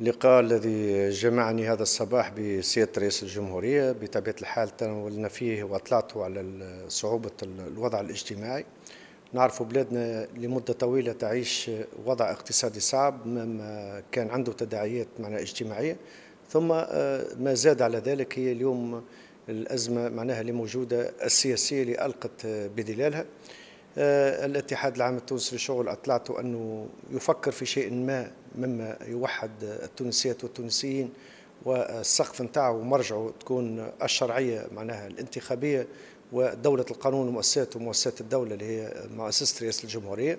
اللقاء الذي جمعني هذا الصباح بسيادة رئيس الجمهورية بطبيعة الحال تناولنا فيه وطلعت على صعوبة الوضع الاجتماعي نعرف بلادنا لمدة طويلة تعيش وضع اقتصادي صعب مما كان عنده تداعيات معنا اجتماعية ثم آه، ما زاد على ذلك هي اليوم الأزمة معناها اللي موجودة السياسية اللي ألقت بدلالها آه، الاتحاد العام التونسي للشغل أطلعته أنه يفكر في شيء ما مما يوحد التونسيات والتونسيين والسقف نتاعه ومرجعه تكون الشرعيه معناها الانتخابيه ودوله القانون ومؤسسات ومؤسسات الدوله اللي هي مؤسسه رئاسه الجمهوريه.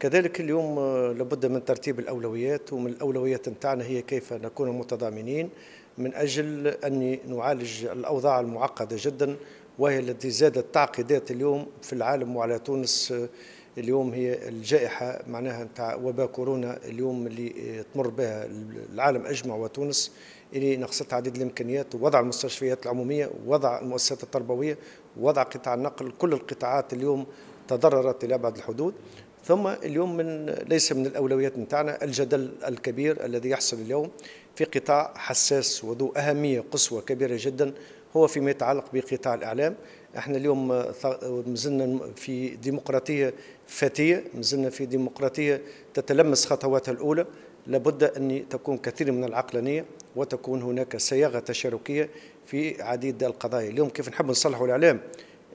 كذلك اليوم لابد من ترتيب الاولويات ومن الاولويات نتاعنا هي كيف نكون متضامنين من اجل ان نعالج الاوضاع المعقده جدا وهي التي زادت تعقيدات اليوم في العالم وعلى تونس اليوم هي الجائحة معناها نتاع وباء كورونا اليوم اللي آه، تمر بها العالم أجمع وتونس اللي نقصت عديد الإمكانيات ووضع المستشفيات العمومية ووضع المؤسسات التربوية ووضع قطاع النقل كل القطاعات اليوم تضررت إلى بعد الحدود ثم اليوم من ليس من الأولويات نتاعنا الجدل الكبير الذي يحصل اليوم في قطاع حساس وذو أهمية قصوى كبيرة جداً هو فيما يتعلق بقطاع الإعلام احنا اليوم آه، آه، مازلنا في ديمقراطية فتية مازلنا في ديمقراطية تتلمس خطواتها الأولى لابد أن تكون كثير من العقلانية وتكون هناك صياغة تشاركية في عديد القضايا اليوم كيف نحب نصلحوا الإعلام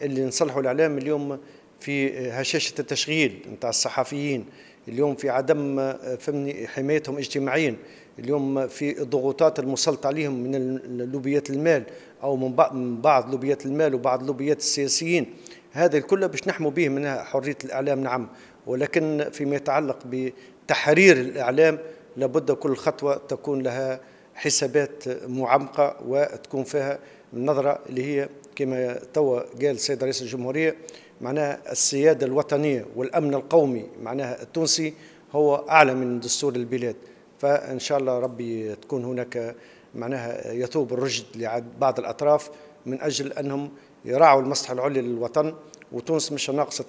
اللي نصلحوا الإعلام اليوم في آه، هشاشة التشغيل نتاع الصحفيين اليوم في عدم آه، فهمني حمايتهم اجتماعيا اليوم في الضغوطات المسلطة عليهم من لوبيات المال أو من بعض لوبيات المال وبعض لوبيات السياسيين هذا الكل باش نحموا به من حرية الإعلام نعم ولكن فيما يتعلق بتحرير الإعلام لابد كل خطوة تكون لها حسابات معمقة وتكون فيها النظرة اللي هي كما توا قال السيد رئيس الجمهورية معناها السيادة الوطنية والأمن القومي معناها التونسي هو أعلى من دستور البلاد فإن شاء الله ربي تكون هناك معناها يثوب الرشد لبعض الأطراف من أجل أنهم يراعوا المصلحة العليا للوطن وتونس مش ناقصة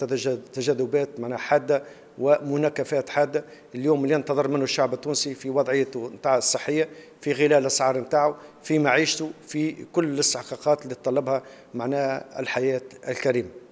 تجاذبات معناها حادة ومناكفات حاده اليوم اللي ينتظر منه الشعب التونسي في وضعيته نتاع الصحيه في غلال الاسعار نتاعو في معيشته في كل الاستحقاقات اللي تطلبها معناها الحياه الكريمه